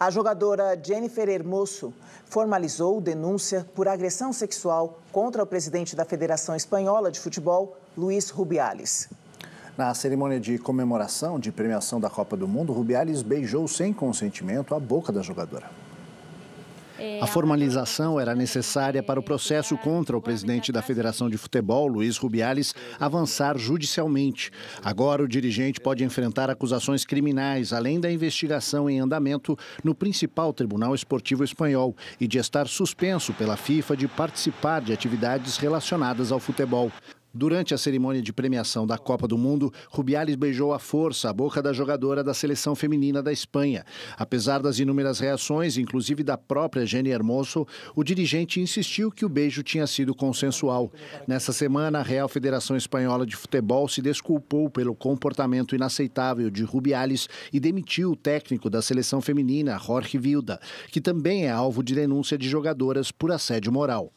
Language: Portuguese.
A jogadora Jennifer Hermoso formalizou denúncia por agressão sexual contra o presidente da Federação Espanhola de Futebol, Luiz Rubiales. Na cerimônia de comemoração de premiação da Copa do Mundo, Rubiales beijou sem consentimento a boca da jogadora. A é, formalização era necessária para o processo contra o presidente da Federação de Futebol, Luiz Rubiales, avançar judicialmente. Agora, o dirigente pode enfrentar acusações criminais, além da investigação em andamento no principal tribunal esportivo espanhol e de estar suspenso pela FIFA de participar de atividades relacionadas ao futebol. Durante a cerimônia de premiação da Copa do Mundo, Rubiales beijou à força a boca da jogadora da seleção feminina da Espanha. Apesar das inúmeras reações, inclusive da própria Jenny Hermoso, o dirigente insistiu que o beijo tinha sido consensual. Nessa semana, a Real Federação Espanhola de Futebol se desculpou pelo comportamento inaceitável de Rubiales e demitiu o técnico da seleção feminina, Jorge Vilda, que também é alvo de denúncia de jogadoras por assédio moral.